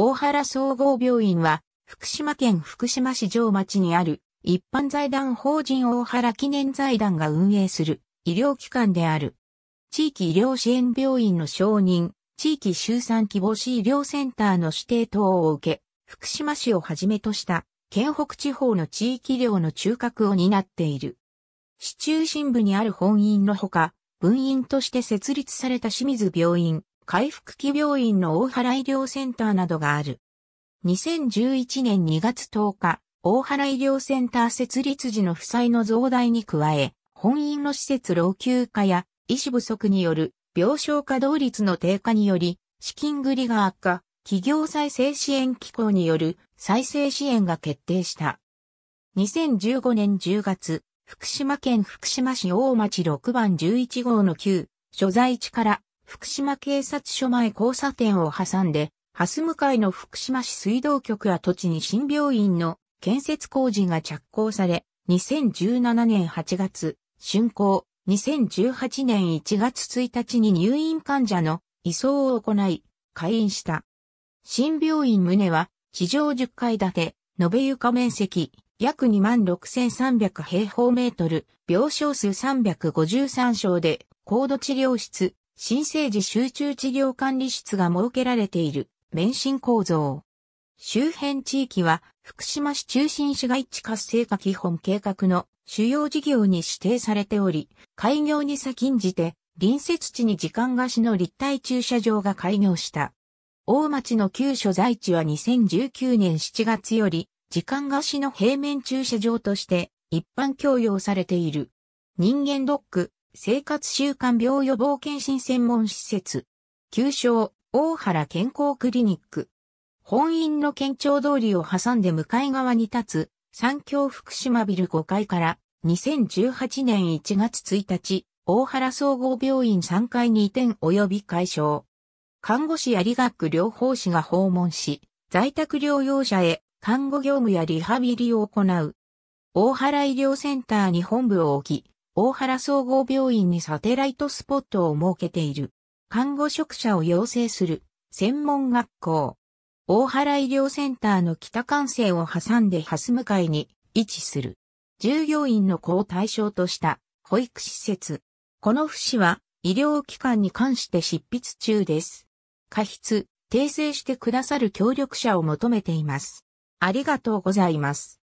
大原総合病院は、福島県福島市城町にある、一般財団法人大原記念財団が運営する医療機関である。地域医療支援病院の承認、地域周産希望士医療センターの指定等を受け、福島市をはじめとした県北地方の地域医療の中核を担っている。市中心部にある本院のほか、分院として設立された清水病院、回復期病院の大原医療センターなどがある。2011年2月10日、大原医療センター設立時の負債の増大に加え、本院の施設老朽化や医師不足による病床稼働率の低下により、資金繰りが悪化、企業再生支援機構による再生支援が決定した。2015年10月、福島県福島市大町6番11号の旧所在地から福島警察署前交差点を挟んで、蓮向かいの福島市水道局跡地に新病院の建設工事が着工され、2017年8月、竣工、2018年1月1日に入院患者の移送を行い、開院した。新病院棟は、地上10階建て、延べ床面積、約26,300平方メートル、病床数353床で、高度治療室、新生児集中治療管理室が設けられている免震構造。周辺地域は福島市中心市街地活性化基本計画の主要事業に指定されており、開業に先んじて隣接地に時間貸しの立体駐車場が開業した。大町の旧所在地は2019年7月より時間貸しの平面駐車場として一般供用されている。人間ドック、生活習慣病予防検診専門施設。旧称、大原健康クリニック。本院の県庁通りを挟んで向かい側に立つ、三協福島ビル5階から2018年1月1日、大原総合病院3階に移転及び解消。看護師や理学療法士が訪問し、在宅療養者へ看護業務やリハビリを行う。大原医療センターに本部を置き、大原総合病院にサテライトスポットを設けている。看護職者を養成する専門学校。大原医療センターの北幹線を挟んでハス向かいに位置する。従業員の子を対象とした保育施設。この府市は医療機関に関して執筆中です。過失、訂正してくださる協力者を求めています。ありがとうございます。